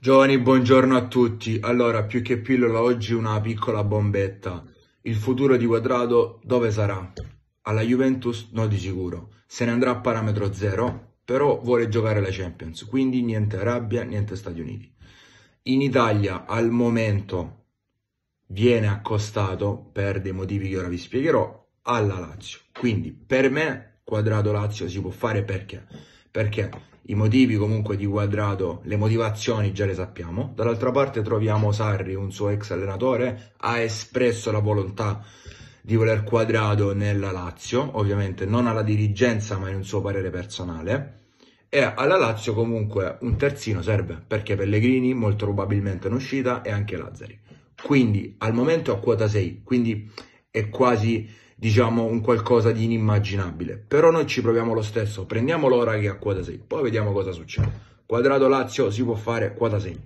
Giovani, buongiorno a tutti. Allora, più che pillola, oggi una piccola bombetta. Il futuro di Quadrado dove sarà? Alla Juventus no di sicuro. Se ne andrà a parametro zero, però vuole giocare la Champions, quindi niente Arabia, niente Stati Uniti. In Italia al momento viene accostato, per dei motivi che ora vi spiegherò, alla Lazio. Quindi per me Quadrado Lazio si può fare perché? perché i motivi comunque di Quadrato, le motivazioni già le sappiamo. Dall'altra parte troviamo Sarri, un suo ex allenatore, ha espresso la volontà di voler Quadrato nella Lazio, ovviamente non alla dirigenza ma in un suo parere personale. E alla Lazio comunque un terzino serve, perché Pellegrini molto probabilmente è in uscita e anche Lazzari. Quindi al momento a quota 6, quindi è quasi diciamo un qualcosa di inimmaginabile. Però noi ci proviamo lo stesso, prendiamo l'ora che è a quota 6, poi vediamo cosa succede. Quadrato Lazio si può fare quota 6.